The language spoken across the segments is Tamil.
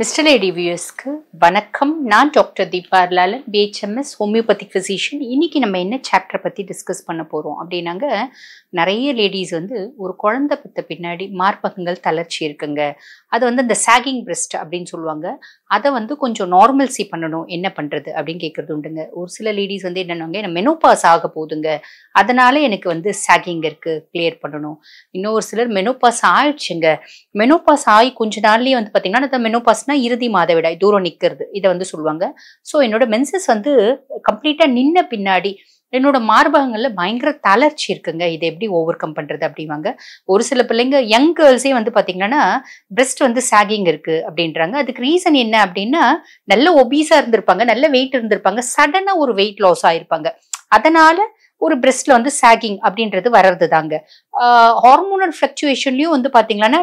மிஸ்டர் லேடி வியூஸ்க்கு வணக்கம் நான் doctor Deepa Lalan BHMS homeopathy physician இன்றைக்கி நம்ம என்ன சாப்டர் பற்றி டிஸ்கஸ் பண்ண போகிறோம் அப்படின்னாங்க நிறைய லேடிஸ் வந்து ஒரு குழந்தை பத்த பின்னாடி மார்பகங்கள் தளர்ச்சி இருக்குங்க அது வந்து இந்த சாகிங் பிரஸ்ட் அப்படின்னு சொல்லுவாங்க அதை வந்து கொஞ்சம் நார்மல்சி பண்ணணும் என்ன பண்ணுறது அப்படின்னு கேட்குறது உண்டுங்க ஒரு சில லேடிஸ் வந்து என்னென்னாங்க என்ன மெனோபாஸ் ஆக போகுதுங்க அதனால எனக்கு வந்து சாகிங் இருக்குது கிளியர் பண்ணணும் இன்னும் ஒரு சிலர் மெனோபாஸ் ஆயிடுச்சுங்க மெனோபாஸ் ஆகி கொஞ்ச நாள்லேயே வந்து பார்த்தீங்கன்னா அந்த மெனோபாஸ் மாசம்னா இறுதி மாதவிடாய் தூரம் நிற்கிறது இதை வந்து சொல்லுவாங்க ஸோ என்னோட மென்சஸ் வந்து கம்ப்ளீட்டாக நின்ன பின்னாடி என்னோட மார்பகங்களில் பயங்கர தளர்ச்சி இருக்குங்க இதை எப்படி ஓவர் கம் பண்ணுறது அப்படிவாங்க ஒரு சில பிள்ளைங்க யங் கேர்ள்ஸே வந்து பார்த்தீங்கன்னா பிரெஸ்ட் வந்து சாகிங் இருக்குது அப்படின்றாங்க அதுக்கு ரீசன் என்ன அப்படின்னா நல்ல ஒபீஸாக இருந்திருப்பாங்க நல்ல வெயிட் இருந்திருப்பாங்க சடனாக ஒரு வெயிட் லாஸ் ஆகிருப்பாங்க அதனால ஒரு பிரெஸ்ட்ல வந்து சாகிங் அப்படின்றது வர்றது தாங்க ஹார்மோனல் ஃபிளக்சுவேஷன்லயும் வந்து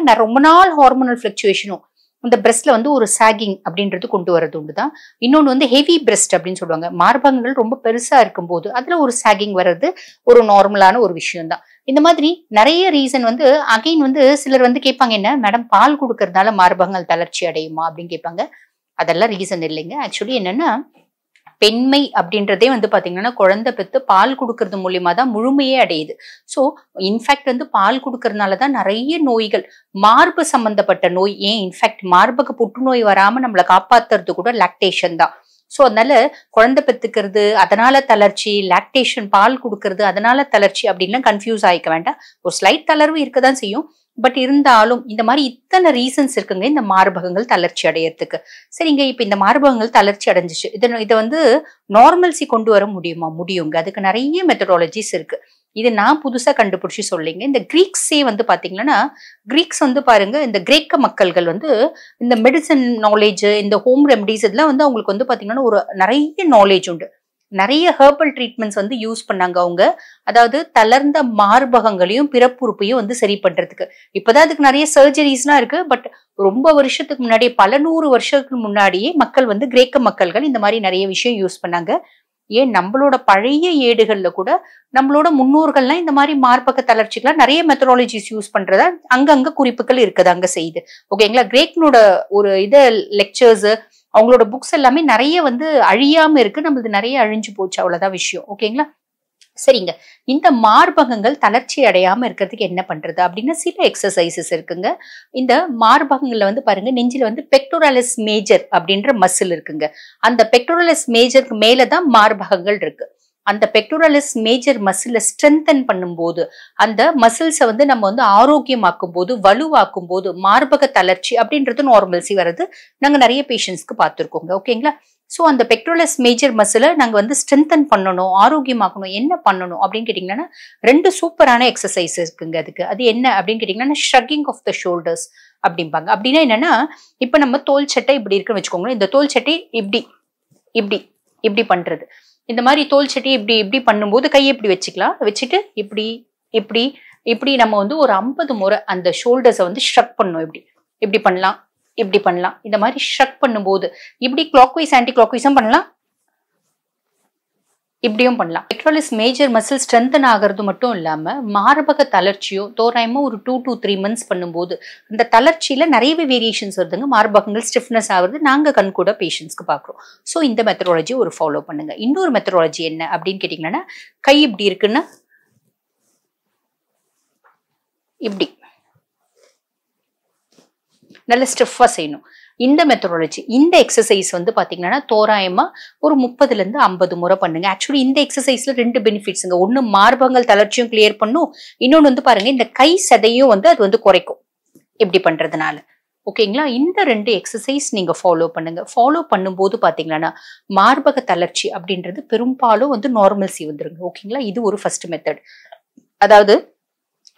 நான் ரொம்ப நாள் ஹார்மோனல் ஃபிளக்சுவேஷனும் இந்த பிரஸ்ட்ல வந்து ஒரு சாகிங் அப்படின்றது கொண்டு வரது உண்டு தான் இன்னொன்று வந்து ஹெவி பிரஸ்ட் அப்படின்னு சொல்லுவாங்க மார்பகங்கள் ரொம்ப பெருசா இருக்கும்போது அதுல ஒரு சாகிங் வர்றது ஒரு நார்மலான ஒரு விஷயம் தான் இந்த மாதிரி நிறைய ரீசன் வந்து அகைன் வந்து சிலர் வந்து கேட்பாங்க என்ன மேடம் பால் கொடுக்கறதுனால மார்பகங்கள் தளர்ச்சி அடையுமா அப்படின்னு கேட்பாங்க அதெல்லாம் ரீசன் இல்லைங்க ஆக்சுவலி என்னன்னா பெண்மை அப்படின்றதே வந்து பாத்தீங்கன்னா குழந்தை பெத்து பால் கொடுக்கறது மூலியமா தான் முழுமையே அடையுது ஸோ இன்ஃபேக்ட் வந்து பால் கொடுக்கறதுனால தான் நிறைய நோய்கள் மார்பு சம்பந்தப்பட்ட நோய் ஏன் இன்ஃபேக்ட் மார்புக்கு புற்றுநோய் வராம நம்மளை காப்பாத்துறது கூட லாக்டேஷன் தான் ஸோ அதனால குழந்தை பெற்றுக்கிறது அதனால தளர்ச்சி லாக்டேஷன் பால் கொடுக்கறது அதனால தளர்ச்சி அப்படின்லாம் கன்ஃபியூஸ் ஆகிக்க வேண்டாம் ஒரு ஸ்லைட் தளர்வு இருக்க தான் செய்யும் பட் இருந்தாலும் இந்த மாதிரி இத்தனை ரீசன்ஸ் இருக்குங்க இந்த மார்பகங்கள் தளர்ச்சி அடையறதுக்கு சரிங்க இப்போ இந்த மார்பகங்கள் தளர்ச்சி அடைஞ்சிச்சு இதை இதை வந்து நார்மல்சி கொண்டு வர முடியுமா முடியுங்க அதுக்கு நிறைய மெத்தடாலஜிஸ் இருக்கு இது நான் புதுசாக கண்டுபிடிச்சி சொல்லிங்க இந்த கிரீக்ஸே வந்து பார்த்தீங்கன்னா கிரீக்ஸ் வந்து பாருங்க இந்த கிரேக்க மக்கள்கள் வந்து இந்த மெடிசன் நாலேஜ் இந்த ஹோம் ரெமடிஸ் இதெல்லாம் வந்து அவங்களுக்கு வந்து பார்த்தீங்கன்னா ஒரு நிறைய நாலேஜ் உண்டு நிறைய ஹெர்பல் ட்ரீட்மெண்ட்ஸ் வந்து யூஸ் பண்ணாங்க அவங்க அதாவது தளர்ந்த மார்பகங்களையும் பிறப்புறுப்பையும் வந்து சரி பண்றதுக்கு இப்பதான் அதுக்கு நிறைய சர்ஜரிஸ்லாம் இருக்கு பட் ரொம்ப வருஷத்துக்கு முன்னாடி பல நூறு வருஷத்துக்கு முன்னாடியே மக்கள் வந்து கிரேக்க மக்கள்கள் இந்த மாதிரி நிறைய விஷயம் யூஸ் பண்ணாங்க ஏன் நம்மளோட பழைய ஏடுகள்ல கூட நம்மளோட முன்னோர்கள்லாம் இந்த மாதிரி மார்பக தளர்ச்சிக்கெல்லாம் நிறைய மெத்தடாலஜிஸ் யூஸ் பண்றதா அங்கங்க குறிப்புகள் இருக்குது அங்க செய்யுது ஓகேங்களா கிரேக்னோட ஒரு இது லெக்சர்ஸ் அவங்களோட புக்ஸ் எல்லாமே நிறைய வந்து அழியாம இருக்கு நம்மளது நிறைய அழிஞ்சு போச்சு அவ்வளவுதான் விஷயம் ஓகேங்களா சரிங்க இந்த மார்பகங்கள் தளர்ச்சி அடையாம இருக்கிறதுக்கு என்ன பண்றது அப்படின்னா சில எக்ஸசைசஸ் இருக்குங்க இந்த மார்பகங்கள்ல வந்து பாருங்க நெஞ்சில வந்து பெக்டோரலஸ் மேஜர் அப்படின்ற மசில் இருக்குங்க அந்த பெக்டோரலஸ் மேஜருக்கு மேலதான் மார்பகங்கள் இருக்கு அந்த பெக்டோரலிஸ் மேஜர் மசிலை ஸ்ட்ரென்தன் பண்ணும்போது அந்த மசில்ஸை வந்து நம்ம வந்து ஆரோக்கியமாக்கும் போது வலுவாக்கும் போது மார்பக தளர்ச்சி அப்படின்றது நார்மல்சி வர்றது நாங்கள் நிறைய பேஷண்ட்ஸ்க்கு பார்த்துருக்கோங்க ஓகேங்களா ஸோ அந்த பெக்ட்ரோலஸ் மேஜர் மசிலை நாங்கள் வந்து ஸ்ட்ரென்தன் பண்ணணும் ஆரோக்கியமாக்கணும் என்ன பண்ணணும் அப்படின்னு கேட்டிங்கன்னா ரெண்டு சூப்பரான எக்ஸசைஸ் இருக்குங்க அதுக்கு அது என்ன அப்படின்னு கேட்டிங்கன்னா ஷ்ரக்கிங் ஆஃப் த ஷோல்டர்ஸ் அப்படிம்பாங்க அப்படின்னா என்னன்னா இப்போ நம்ம தோல் சட்டை இப்படி இருக்குன்னு வச்சுக்கோங்களேன் இந்த தோல் சட்டை இப்படி இப்படி இப்படி பண்ணுறது இந்த மாதிரி தோல் சட்டி இப்படி இப்படி பண்ணும்போது கையை இப்படி வச்சுக்கலாம் வச்சுட்டு இப்படி இப்படி இப்படி நம்ம வந்து ஒரு ஐம்பது முறை அந்த ஷோல்டர்ஸை வந்து ஸ்ட்ரக் பண்ணணும் இப்படி இப்படி பண்ணலாம் இப்படி பண்ணலாம் இந்த மாதிரி ஸ்ட்ரக் பண்ணும்போது இப்படி கிளாக்வைஸ் ஆன்டி கிளாக்வைஸும் பண்ணலாம் இப்படியும் பண்ணலாம் பெக்ட்ரோலிஸ் மேஜர் மசில் ஸ்ட்ரென்தன் ஆகிறது மட்டும் இல்லாமல் மார்பக தளர்ச்சியோ தோராயமாக ஒரு டூ டூ த்ரீ மந்த்ஸ் பண்ணும்போது அந்த தளர்ச்சியில நிறையவே வேரியேஷன்ஸ் வருதுங்க மார்பகங்கள் ஸ்டிஃப்னஸ் ஆகுறது நாங்க கண் கூட பேஷண்ட்ஸ்க்கு பாக்குறோம் ஸோ இந்த மெத்தடாலஜி ஒரு ஃபாலோ பண்ணுங்க இன்னொரு மெத்தடாலஜி என்ன அப்படின்னு கேட்டிங்கன்னா கை இப்படி இருக்குன்னா இப்படி நல்ல ஸ்டிஃபா செய்யணும் இந்த மெத்தடாலஜி இந்த எக்ஸசைஸ் வந்து பார்த்தீங்கன்னா தோராயமாக ஒரு முப்பதுலேருந்து ஐம்பது முறை பண்ணுங்க ஆக்சுவலி இந்த எக்ஸசைஸில் ரெண்டு பெனிஃபிட்ஸுங்க ஒன்று மார்பங்கள் தளர்ச்சியும் கிளியர் பண்ணும் இன்னொன்று வந்து பாருங்க இந்த கை சதையும் வந்து அது வந்து குறைக்கும் எப்படி பண்ணுறதுனால ஓகேங்களா இந்த ரெண்டு எக்ஸசைஸ் நீங்கள் ஃபாலோ பண்ணுங்க ஃபாலோ பண்ணும்போது பார்த்தீங்கன்னா மார்பக தளர்ச்சி அப்படின்றது பெரும்பாலும் வந்து நார்மல்சி வந்துருங்க ஓகேங்களா இது ஒரு ஃபர்ஸ்ட் மெத்தட் அதாவது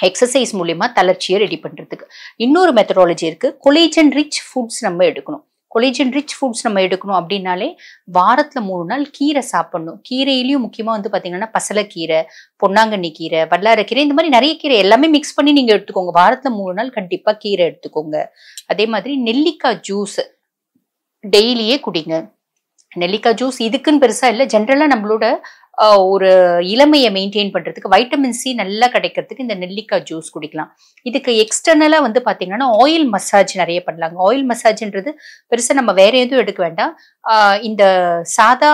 எக்ஸசைஸ் மூலியமா தளர்ச்சியை ரெடி பண்றதுக்கு இன்னொரு மெத்தடாலஜி இருக்கு கொலேஜன் ரிச் ஃபுட்ஸ் நம்ம எடுக்கணும் கொலேஜன் ரிச் ஃபுட்ஸ் நம்ம எடுக்கணும் அப்படின்னாலே வாரத்தில் மூணு நாள் கீரை சாப்பிடணும் கீரையிலையும் முக்கியமாக வந்து பார்த்தீங்கன்னா பசலைக்கீரை பொன்னாங்கண்ணி கீரை வல்லாரக்கீரை இந்த மாதிரி நிறைய கீரை எல்லாமே மிக்ஸ் பண்ணி நீங்கள் எடுத்துக்கோங்க வாரத்தில் மூணு நாள் கண்டிப்பாக கீரை எடுத்துக்கோங்க அதே மாதிரி நெல்லிக்காய் ஜூஸ் டெய்லியே குடிங்க நெல்லிக்காய் ஜூஸ் இதுக்குன்னு பெருசாக இல்லை ஜென்ரலாக நம்மளோட ஒரு இளமையை மெயின்டைன் பண்ணுறதுக்கு வைட்டமின் சி நல்லா கிடைக்கிறதுக்கு இந்த நெல்லிக்காய் ஜூஸ் குடிக்கலாம் இதுக்கு எக்ஸ்டர்னலாக வந்து பார்த்தீங்கன்னா ஆயில் மசாஜ் நிறைய பண்ணலாங்க ஆயில் மசாஜ்ன்றது பெருசாக நம்ம வேற எதுவும் எடுக்க வேண்டாம் இந்த சாதா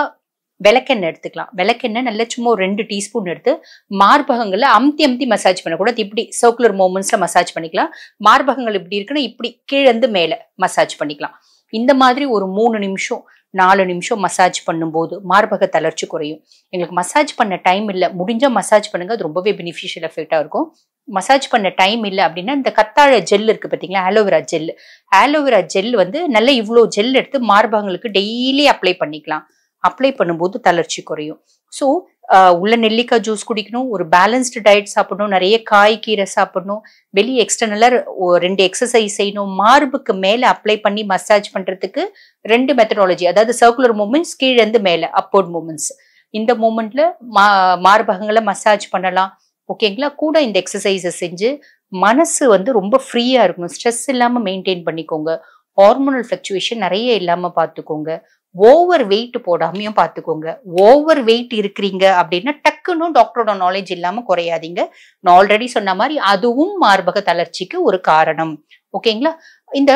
விளக்கெண்ணெய் எடுத்துக்கலாம் விளக்கெண்ணெய் நல்ல சும்மா ஒரு ரெண்டு டீஸ்பூன் எடுத்து மார்பகங்களில் அமுத்தி அமுத்தி மசாஜ் பண்ணக்கூடாது இப்படி சர்க்குலர் மூமெண்ட்ஸில் மசாஜ் பண்ணிக்கலாம் மார்பகங்கள் இப்படி இருக்குன்னா இப்படி கீழேருந்து மேலே மசாஜ் பண்ணிக்கலாம் இந்த மாதிரி ஒரு மூணு நிமிஷம் நாலு நிமிஷம் மசாஜ் பண்ணும்போது மார்பக தளர்ச்சி குறையும் எங்களுக்கு மசாஜ் பண்ண டைம் இல்லை முடிஞ்சால் மசாஜ் பண்ணுங்க அது ரொம்பவே பெனிஃபிஷியல் எஃபெக்டாக இருக்கும் மசாஜ் பண்ண டைம் இல்லை அப்படின்னா இந்த கத்தாழ ஜெல் இருக்குது பார்த்தீங்களா ஆலோவேரா ஜெல் ஆலோவேரா ஜெல் வந்து நல்லா இவ்வளோ ஜெல் எடுத்து மார்பகங்களுக்கு டெய்லி அப்ளை பண்ணிக்கலாம் அப்ளை பண்ணும்போது தளர்ச்சி குறையும் ஸோ உள்ள நெல்லிக்காய் ஜூஸ் குடிக்கணும் ஒரு பேலன்ஸ்டு டயட் சாப்பிடணும் நிறைய காய் கீரை சாப்பிடணும் வெளியே எக்ஸ்டர்னலாக ரெண்டு எக்ஸசைஸ் செய்யணும் மார்புக்கு மேலே அப்ளை பண்ணி மசாஜ் பண்ணுறதுக்கு ரெண்டு மெத்தடாலஜி அதாவது சர்க்குலர் மூமெண்ட்ஸ் கீழேருந்து மேலே அப்போர்ட் மூமெண்ட்ஸ் இந்த மூமெண்ட்ல மா மார்பகங்களை மசாஜ் பண்ணலாம் ஓகேங்களா கூட இந்த எக்ஸசைஸை செஞ்சு மனசு வந்து ரொம்ப ஃப்ரீயாக இருக்கணும் ஸ்ட்ரெஸ் இல்லாமல் மெயின்டைன் பண்ணிக்கோங்க ஹார்மோனல் ஃப்ளக்சுவேஷன் நிறைய இல்லாமல் பார்த்துக்கோங்க ஓவர் வெயிட் போடாமையும் பார்த்துக்கோங்க ஓவர் வெயிட் இருக்கிறீங்க அப்படின்னா டக்குன்னு டாக்டரோட நாலேஜ் இல்லாமல் குறையாதீங்க நான் ஆல்ரெடி சொன்ன மாதிரி அதுவும் மார்பக தளர்ச்சிக்கு ஒரு காரணம் ஓகேங்களா இந்த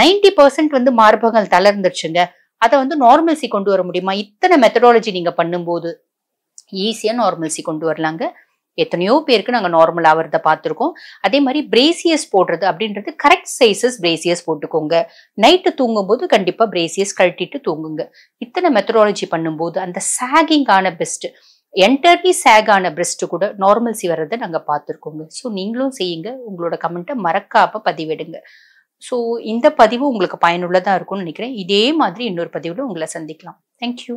நைன்டி பர்சன்ட் வந்து மார்பகங்கள் தளர்ந்துருச்சுங்க அதை வந்து நார்மல்சி கொண்டு வர முடியுமா இத்தனை மெத்தடாலஜி நீங்கள் பண்ணும்போது ஈஸியாக நார்மல்சி கொண்டு வரலாங்க எத்தனையோ பேருக்கு நாங்கள் நார்மல் ஆகிறத பார்த்துருக்கோம் அதே மாதிரி பிரேசியஸ் போடுறது அப்படின்றது கரெக்ட் சைஸஸ் பிரேசியஸ் போட்டுக்கோங்க நைட்டு தூங்கும்போது கண்டிப்பாக பிரேசியஸ் கழட்டிட்டு தூங்குங்க இத்தனை மெத்தடாலஜி பண்ணும்போது அந்த சேகிங்கான பெஸ்ட்டு என்டர்லி ஆன பிரஸ்ட் கூட நார்மல்சி வர்றதை நாங்கள் பார்த்துருக்கோங்க ஸோ நீங்களும் செய்யுங்க உங்களோட கமெண்ட்டை மறக்காப்ப பதிவிடுங்க ஸோ இந்த பதிவு உங்களுக்கு பயனுள்ளதாக இருக்கும்னு நினைக்கிறேன் இதே மாதிரி இன்னொரு பதிவில் உங்களை சந்திக்கலாம் தேங்க்யூ